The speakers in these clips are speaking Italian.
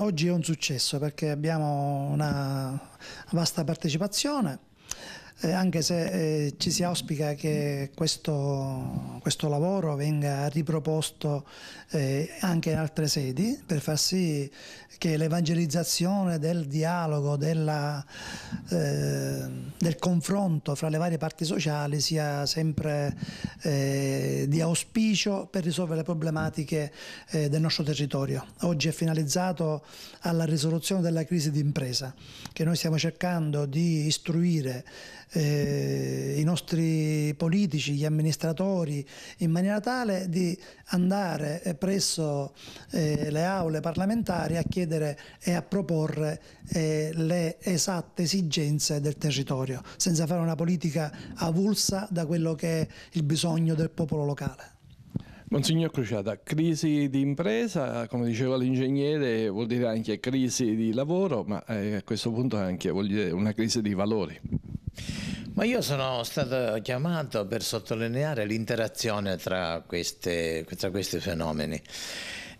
oggi è un successo perché abbiamo una vasta partecipazione eh, anche se eh, ci si auspica che questo, questo lavoro venga riproposto eh, anche in altre sedi per far sì che l'evangelizzazione del dialogo, della, eh, del confronto fra le varie parti sociali sia sempre eh, di auspicio per risolvere le problematiche eh, del nostro territorio. Oggi è finalizzato alla risoluzione della crisi d'impresa che noi stiamo cercando di istruire eh, i nostri politici, gli amministratori, in maniera tale di andare presso eh, le aule parlamentari a chiedere e a proporre eh, le esatte esigenze del territorio, senza fare una politica avulsa da quello che è il bisogno del popolo locale. Monsignor Cruciata, crisi di impresa, come diceva l'ingegnere, vuol dire anche crisi di lavoro, ma eh, a questo punto anche vuol dire una crisi di valori. Ma io sono stato chiamato per sottolineare l'interazione tra, queste, tra questi fenomeni.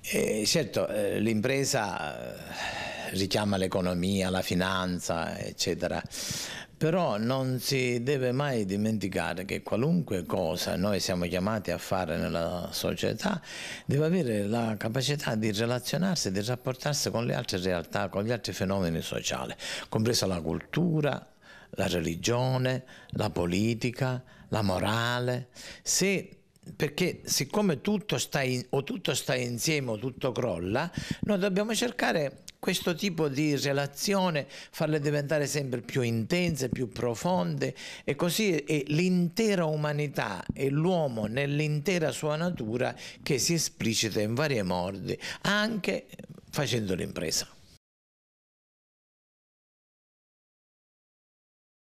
E certo, eh, l'impresa eh, richiama l'economia, la finanza, eccetera, però non si deve mai dimenticare che qualunque cosa noi siamo chiamati a fare nella società deve avere la capacità di relazionarsi, di rapportarsi con le altre realtà, con gli altri fenomeni sociali, compresa la cultura, la religione, la politica, la morale, se perché siccome tutto sta, in, o tutto sta insieme o tutto crolla, noi dobbiamo cercare questo tipo di relazione, farle diventare sempre più intense, più profonde e così è l'intera umanità e l'uomo nell'intera sua natura che si esplicita in varie modi, anche facendo l'impresa.